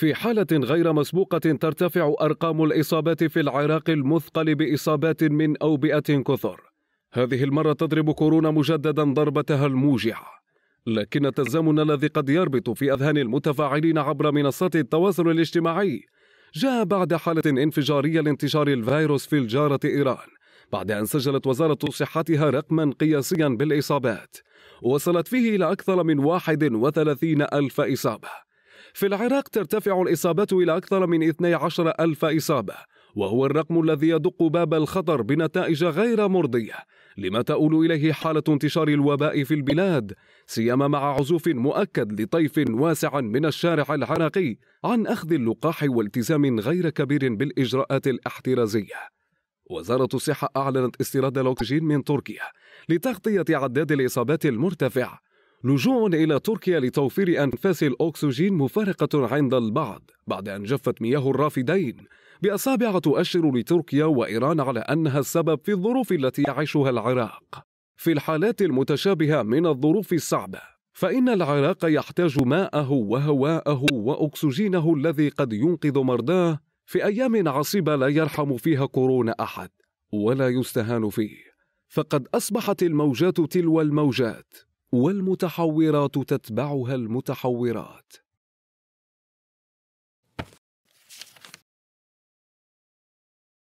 في حالة غير مسبوقة ترتفع أرقام الإصابات في العراق المثقل بإصابات من أوبئة كثر هذه المرة تضرب كورونا مجددا ضربتها الموجعة لكن التزامن الذي قد يربط في أذهان المتفاعلين عبر منصات التواصل الاجتماعي جاء بعد حالة انفجارية لانتشار الفيروس في الجارة إيران بعد أن سجلت وزارة صحتها رقما قياسيا بالإصابات وصلت فيه إلى أكثر من 31 ألف إصابة في العراق ترتفع الإصابات إلى أكثر من 12 ألف إصابة وهو الرقم الذي يدق باب الخطر بنتائج غير مرضية لما تؤول إليه حالة انتشار الوباء في البلاد سيما مع عزوف مؤكد لطيف واسع من الشارع العراقي عن أخذ اللقاح والتزام غير كبير بالإجراءات الاحترازية وزارة الصحة أعلنت استيراد الأكسجين من تركيا لتغطية عداد الإصابات المرتفع لجوء إلى تركيا لتوفير أنفاس الأكسجين مفارقة عند البعض بعد أن جفت مياه الرافدين بأصابع تؤشر لتركيا وإيران على أنها السبب في الظروف التي يعيشها العراق في الحالات المتشابهة من الظروف الصعبة فإن العراق يحتاج ماءه وهواءه وأكسجينه الذي قد ينقذ مرضاه في أيام عصيبة لا يرحم فيها قرون أحد ولا يستهان فيه فقد أصبحت الموجات تلو الموجات والمتحورات تتبعها المتحورات